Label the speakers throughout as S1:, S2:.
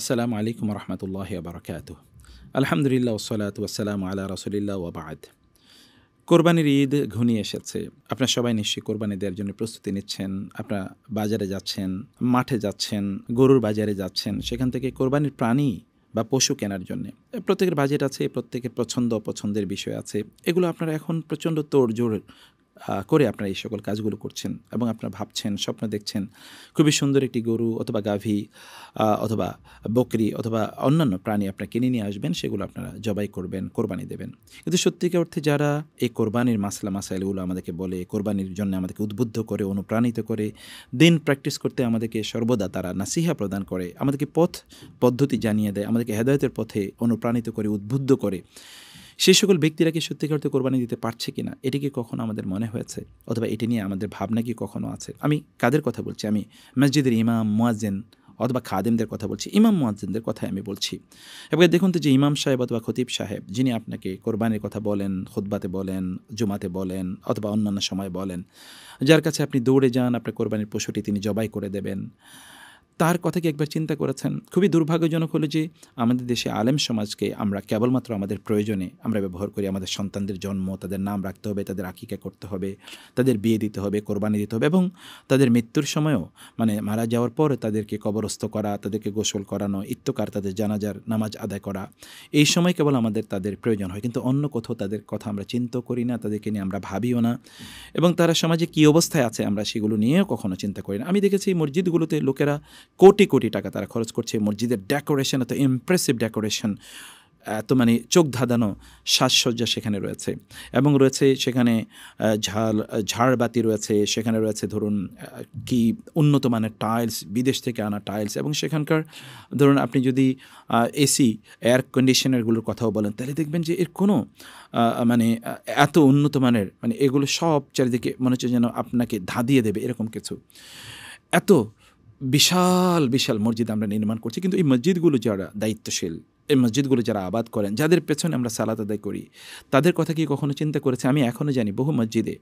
S1: আসসালামু আলাইকুম রহমতুল্লাহ বারকাত আলহামদুলিল্লাহ ওসলাত ওসালাম আল্লাহ রসুলিল্লা ওবাদ কোরবানির ঈদ ঘনিয়ে এসেছে আপনার সবাই নিশ্চয়ই কোরবানি দেওয়ার জন্য প্রস্তুতি নিচ্ছেন আপনারা বাজারে যাচ্ছেন মাঠে যাচ্ছেন গরুর বাজারে যাচ্ছেন সেখান থেকে কোরবানির প্রাণী বা পশু কেনার জন্য প্রত্যেকের বাজেট আছে প্রত্যেকের পছন্দ অপছন্দের বিষয় আছে এগুলো আপনারা এখন প্রচণ্ড তোড়জোড় করে আপনারা এই সকল কাজগুলো করছেন এবং আপনারা ভাবছেন স্বপ্ন দেখছেন খুবই সুন্দর একটি গরু অথবা গাভী অথবা বকরি অথবা অন্যান্য প্রাণী আপনারা কিনে নিয়ে আসবেন সেগুলো আপনারা জবাই করবেন কোরবানি দেবেন কিন্তু সত্যিকার অর্থে যারা এই কোরবানির মাসলা মাসাইলগুলো আমাদেরকে বলে কোরবানির জন্য আমাদেরকে উদ্বুদ্ধ করে অনুপ্রাণিত করে দিন প্র্যাকটিস করতে আমাদেরকে সর্বদা তারা নাসিহা প্রদান করে আমাদেরকে পথ পদ্ধতি জানিয়ে দেয় আমাদেরকে হেদায়তের পথে অনুপ্রাণিত করে উদ্বুদ্ধ করে সেই সকল ব্যক্তিরা কি সত্যিকার অর্থে কোরবানি দিতে পারছে কিনা এটি কি কখনো আমাদের মনে হয়েছে অথবা এটি নিয়ে আমাদের ভাবনা কি কখনো আছে আমি কাদের কথা বলছি আমি মসজিদের ইমাম মোয়াজেন অথবা খাদেমদের কথা বলছি ইমাম মোয়াজেনদের কথাই আমি বলছি এবার দেখুন তো যে ইমাম সাহেব অথবা খতিব সাহেব যিনি আপনাকে কোরবানির কথা বলেন খুদ্বাতে বলেন জুমাতে বলেন অথবা অন্যান্য সময় বলেন যার কাছে আপনি দৌড়ে যান আপনার কোরবানির পশুটি তিনি জবাই করে দেবেন তার কথা কি একবার চিন্তা করেছেন খুবই দুর্ভাগ্যজনক হলো যে আমাদের দেশে আলেম সমাজকে আমরা কেবলমাত্র আমাদের প্রয়োজনে আমরা ব্যবহার করি আমাদের সন্তানদের জন্ম তাদের নাম রাখতে হবে তাদের আকিকা করতে হবে তাদের বিয়ে দিতে হবে কোরবানি দিতে হবে এবং তাদের মৃত্যুর সময়ও মানে মারা যাওয়ার পর তাদেরকে কবরস্থ করা তাদেরকে গোসল করানো ইত্যকার তাদের জানাজার নামাজ আদায় করা এই সময় কেবল আমাদের তাদের প্রয়োজন হয় কিন্তু অন্য কোথাও তাদের কথা আমরা চিন্তা করি না তাদেরকে নিয়ে আমরা ভাবিও না এবং তারা সমাজে কী অবস্থায় আছে আমরা সেগুলো নিয়েও কখনো চিন্তা করি না আমি দেখেছি মসজিদগুলোতে লোকেরা কোটি কোটি টাকা তারা খরচ করছে মসজিদের ডেকোরেশন এত ইমপ্রেসিভ ডেকোরেশন এত মানে চোখ ধাঁধানো সাজসজ্জা সেখানে রয়েছে এবং রয়েছে সেখানে ঝাল ঝাড়বাতি রয়েছে সেখানে রয়েছে ধরুন কি উন্নত মানের টাইলস বিদেশ থেকে আনা টাইলস এবং সেখানকার ধরুন আপনি যদি এসি এয়ার কন্ডিশনারগুলোর কথাও বলেন তাহলে দেখবেন যে এর কোনো মানে এত উন্নত মানের মানে এগুলো সব চারিদিকে মনে হচ্ছে যেন আপনাকে ধাঁধিয়ে দেবে এরকম কিছু এত বিশাল বিশাল মসজিদ আমরা নির্মাণ করছি কিন্তু এই মসজিদগুলো যারা দায়িত্বশীল এই মসজিদগুলো যারা আবাদ করেন যাদের পেছনে আমরা সালাত আদায় করি তাদের কথা কি কখনো চিন্তা করেছে আমি এখনও জানি বহু মসজিদে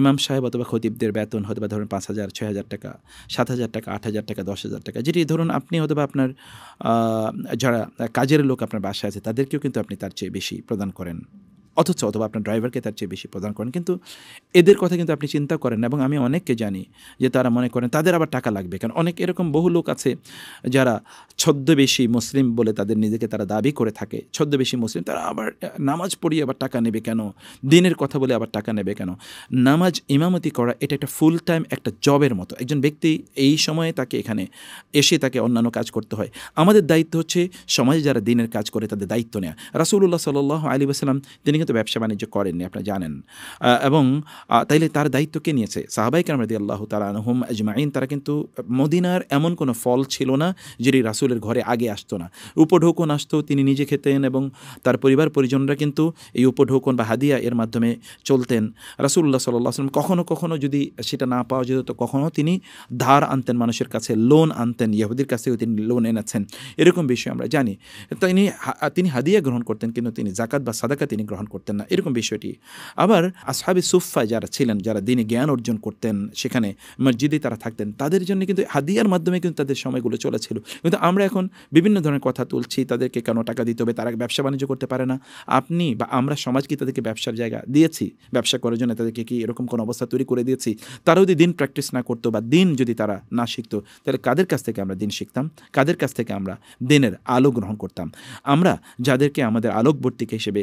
S1: ইমাম সাহেব অথবা খতিবদের বেতন হয়তো বা ধরুন পাঁচ হাজার ছয় হাজার টাকা সাত হাজার টাকা আট হাজার টাকা দশ হাজার টাকা যেটি ধরুন আপনি অথবা আপনার যারা কাজের লোক আপনার বাসায় আছে তাদেরকেও কিন্তু আপনি তার চেয়ে বেশি প্রদান করেন অথচ অথবা আপনার ড্রাইভারকে তার চেয়ে বেশি প্রদান করেন কিন্তু এদের কথা কিন্তু আপনি চিন্তা করেন এবং আমি অনেককে জানি যে তারা মনে করেন তাদের আবার টাকা লাগবে কারণ অনেক এরকম বহু লোক আছে যারা ছদ্মবেশী মুসলিম বলে তাদের নিজেকে তারা দাবি করে থাকে ছদ্মবেশী মুসলিম তারা আবার নামাজ পড়িয়ে আবার টাকা নেবে কেন দিনের কথা বলে আবার টাকা নেবে কেন নামাজ ইমামতি করা এটা একটা ফুল টাইম একটা জবের মতো একজন ব্যক্তি এই সময়ে তাকে এখানে এসে তাকে অন্যান্য কাজ করতে হয় আমাদের দায়িত্ব হচ্ছে সমাজে যারা দিনের কাজ করে তাদের দায়িত্ব নেয়া রাসুল্লাহ সাল আলী আসসালাম তিনি প্রতিনিয়ত ব্যবসা বাণিজ্য করেননি আপনারা জানেন এবং তাইলে তার দায়িত্ব কে নিয়েছে সাহাবাই কামরাদি আল্লাহ তালানহম আজমাইন তারা কিন্তু মদিনার এমন কোনো ফল ছিল না যেটি রাসুলের ঘরে আগে আসতো না উপঢৌকন আসতো তিনি নিজে খেতেন এবং তার পরিবার পরিজনরা কিন্তু এই উপঢৌকন বা হাদিয়া এর মাধ্যমে চলতেন রাসুল্লাহ সাল্লাম কখনো কখনো যদি সেটা না পাওয়া যেত তো কখনো তিনি ধার আনতেন মানুষের কাছে লোন আনতেন ইয়াহুদির কাছেও তিনি লোন এনেছেন এরকম বিষয় আমরা জানি তিনি তিনি হাদিয়া গ্রহণ করতেন কিন্তু তিনি জাকাত বা সাদাকা তিনি গ্রহণ করতেন না এরকম বিষয়টি আবার আসহাবি সুফা যারা ছিলেন যারা দিনে জ্ঞান অর্জন করতেন সেখানে মসজিদে তারা থাকতেন তাদের জন্য কিন্তু হাদিয়ার মাধ্যমে কিন্তু তাদের সময়গুলো চলেছিল কিন্তু আমরা এখন বিভিন্ন ধরনের কথা তুলছি তাদেরকে কেন টাকা দিতে হবে তারা ব্যবসা বাণিজ্য করতে পারে না আপনি বা আমরা সমাজ কি তাদেরকে ব্যবসার জায়গা দিয়েছি ব্যবসা করার জন্য তাদেরকে কি এরকম কোনো অবস্থা তৈরি করে দিয়েছি তারা যদি দিন প্র্যাকটিস না করতো বা দিন যদি তারা না শিখতো তাহলে কাদের কাছ থেকে আমরা দিন শিখতাম কাদের কাছ থেকে আমরা দিনের আলো গ্রহণ করতাম আমরা যাদেরকে আমাদের আলোকবর্তিকা হিসেবে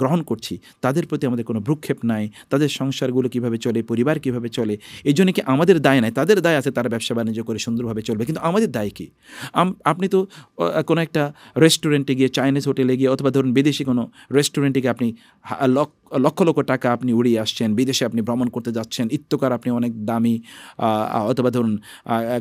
S1: গ্রহণ গ্রহণ করছি তাদের প্রতি আমাদের কোনো ভ্রুক্ষেপ নাই তাদের সংসারগুলো কিভাবে চলে পরিবার কিভাবে চলে এই জন্য কি আমাদের দায় নাই তাদের দায় আছে তারা ব্যবসা বাণিজ্য করে সুন্দরভাবে চলবে কিন্তু আমাদের দায় কি আপনি তো কোনো একটা রেস্টুরেন্টে গিয়ে চাইনিজ হোটেলে গিয়ে অথবা ধরুন বিদেশি কোনো রেস্টুরেন্টে গিয়ে আপনি লক লক্ষ লক্ষ টাকা আপনি উড়িয়ে আসছেন বিদেশে আপনি ভ্রমণ করতে যাচ্ছেন ইত্যকার আপনি অনেক দামি অথবা ধরুন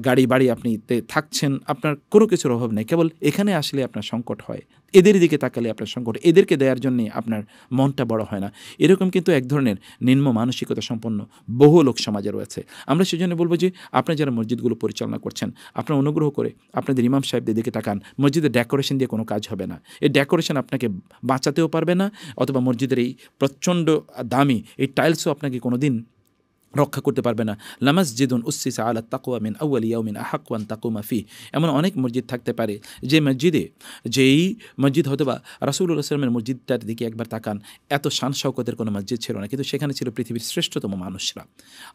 S1: গাড়ি বাড়ি আপনি থাকছেন আপনার কোনো কিছুর অভাব নেই কেবল এখানে আসলে আপনার সংকট হয় এদের দিকে তাকালে আপনার সংকট এদেরকে দেওয়ার জন্যে আপনার মনটা বড় হয় না এরকম কিন্তু এক ধরনের নিম্ন মানসিকতা সম্পন্ন বহু লোক সমাজে রয়েছে আমরা সেজন্য বলবো যে আপনি যারা মসজিদগুলো পরিচালনা করছেন আপনারা অনুগ্রহ করে আপনাদের ইমাম সাহেবদের দিকে তাকান মসজিদের ডেকোরেশন দিয়ে কোনো কাজ হবে না এই ডেকোরেশন আপনাকে বাঁচাতেও পারবে না অথবা মসজিদের এই প্রচণ্ড দামি এই টাইলসও আপনাকে কোনো দিন রক্ষা করতে পারবে না লামাজ জিদুন উসিস আলা তাকুয়া মিন আউ্ল আহাক ওয়ান তাকুমা ফি এমন অনেক মসজিদ থাকতে পারে যে মসজিদে যেই মসজিদ হয়তো বা রাসুল্লাহ সালামের মসজিদটার দিকে একবার তাকান এত শান শওকতের কোনো মসজিদ ছিল না কিন্তু সেখানে ছিল পৃথিবীর শ্রেষ্ঠতম মানুষরা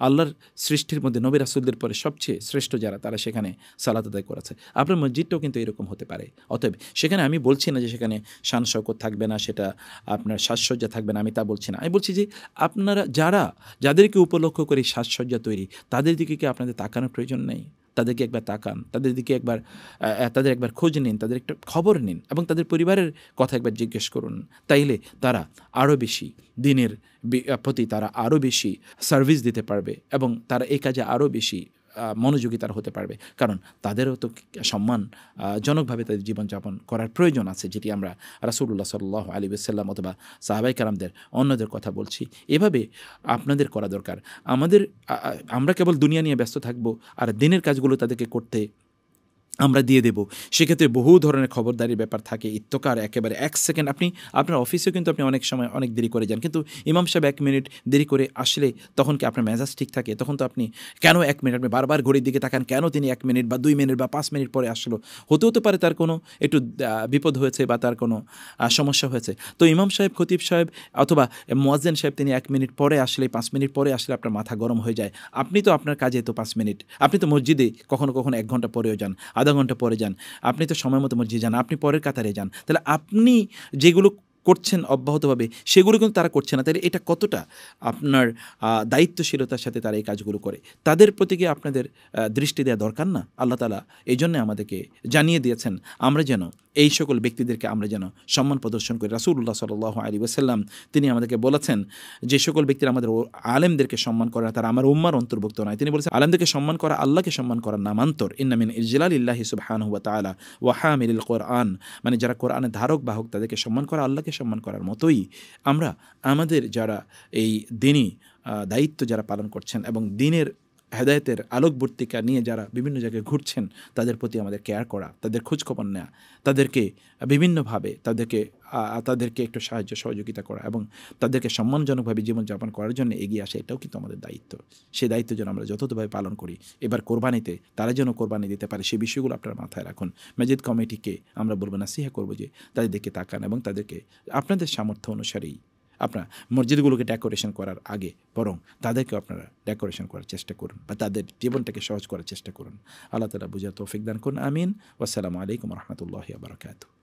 S1: আল্লাহর সৃষ্টির মধ্যে নবী রাসুলদের পরে সবচেয়ে শ্রেষ্ঠ যারা তারা সেখানে সালাত আদায় করেছে আপনার মসজিদটাও কিন্তু এরকম হতে পারে অতএব সেখানে আমি বলছি না যে সেখানে শান শওকত থাকবে না সেটা আপনার সাজসজ্জা থাকবে না আমি তা বলছি না আমি বলছি যে আপনারা যারা যাদেরকে উপলক্ষ করে সাজসজ্জা তৈরি তাদের দিকে কি আপনাদের তাকানোর প্রয়োজন নেই তাদেরকে একবার তাকান তাদের দিকে একবার তাদের একবার খোঁজ নিন তাদের একটা খবর নিন এবং তাদের পরিবারের কথা একবার জিজ্ঞেস করুন তাইলে তারা আরও বেশি দিনের প্রতি তারা আরও বেশি সার্ভিস দিতে পারবে এবং তারা এই কাজে আরও বেশি মনোযোগিতার হতে পারবে কারণ তাদেরও তো সম্মানজনকভাবে তাদের জীবনযাপন করার প্রয়োজন আছে যেটি আমরা রাসুল্লাহ সাল আলী বিসাল্লাম অথবা সাহাবাই কালামদের অন্যদের কথা বলছি এভাবে আপনাদের করা দরকার আমাদের আমরা কেবল দুনিয়া নিয়ে ব্যস্ত থাকবো আর দিনের কাজগুলো তাদেরকে করতে আমরা দিয়ে দেব সেক্ষেত্রে বহু ধরনের খবরদারির ব্যাপার থাকে ইত্যকার একেবারে এক সেকেন্ড আপনি আপনার অফিসেও কিন্তু আপনি অনেক সময় অনেক দেরি করে যান কিন্তু ইমাম সাহেব এক মিনিট দেরি করে আসলে তখন কি আপনার মেজাজ ঠিক থাকে তখন তো আপনি কেন এক মিনিট আপনি বারবার ঘড়ির দিকে তাকান কেন তিনি এক মিনিট বা দুই মিনিট বা পাঁচ মিনিট পরে আসলো হতে হতে পারে তার কোনো একটু বিপদ হয়েছে বা তার কোনো সমস্যা হয়েছে তো ইমাম সাহেব খতিব সাহেব অথবা মোয়াজেন সাহেব তিনি এক মিনিট পরে আসলে পাঁচ মিনিট পরে আসলে আপনার মাথা গরম হয়ে যায় আপনি তো আপনার কাজে তো পাঁচ মিনিট আপনি তো মসজিদে কখনো কখনো এক ঘন্টা পরেও যান আধা ঘন্টা পরে যান আপনি তো সময় মতো মসজিদে যান আপনি পরের কাতারে যান তাহলে আপনি যেগুলো করছেন অব্যাহতভাবে সেগুলো কিন্তু তারা করছে না তাহলে এটা কতটা আপনার দায়িত্বশীলতার সাথে তারা এই কাজগুলো করে তাদের প্রতি কি আপনাদের দৃষ্টি দেওয়া দরকার না আল্লাহ তালা এই জন্যে আমাদেরকে জানিয়ে দিয়েছেন আমরা যেন এই সকল ব্যক্তিদেরকে আমরা যেন সম্মান প্রদর্শন করি রাসুল্লাহ সাল আলী ওসাল্লাম তিনি আমাদেরকে বলেছেন যে সকল ব্যক্তিরা আমাদের আলেমদেরকে সম্মান করে তারা আমার উম্মার অন্তর্ভুক্ত নয় তিনি বলেছেন আলেমদেরকে সম্মান করা আল্লাহকে সম্মান করার নামান্তর ইন্নামিন ইজিলাল ইল্লাহি সুবহান হুয়া তালা ওয়াহামিল কোরআন মানে যারা কোরআনের ধারক বাহক তাদেরকে সম্মান করা আল্লাহকে সম্মান করার মতোই আমরা আমাদের যারা এই দিনই দায়িত্ব যারা পালন করছেন এবং দিনের হেদায়তের আলোকবর্তিকা নিয়ে যারা বিভিন্ন জায়গায় ঘুরছেন তাদের প্রতি আমাদের কেয়ার করা তাদের খোঁজখবর নেওয়া তাদেরকে বিভিন্নভাবে তাদেরকে তাদেরকে একটু সাহায্য সহযোগিতা করা এবং তাদেরকে সম্মানজনকভাবে জীবনযাপন করার জন্য এগিয়ে আসা এটাও কিন্তু আমাদের দায়িত্ব সেই দায়িত্ব যেন আমরা যথাযথভাবে পালন করি এবার কোরবানিতে তারা যেন কোরবানি দিতে পারে সেই বিষয়গুলো আপনার মাথায় রাখুন মেজিদ কমিটিকে আমরা বলবো না সিহা করবো যে তাদের দিকে তাকান এবং তাদেরকে আপনাদের সামর্থ্য অনুসারেই আপনার মসজিদগুলোকে ডেকোরেশন করার আগে বরং তাদেরকেও আপনারা ডেকোরেশন করার চেষ্টা করুন বা তাদের জীবনটাকে সহজ করার চেষ্টা করুন আল্লাহ তালা বুঝা তৌফিক দান করুন আমিন ওসালামু আলাইকুম রহমতুল্লাহ বারকাতু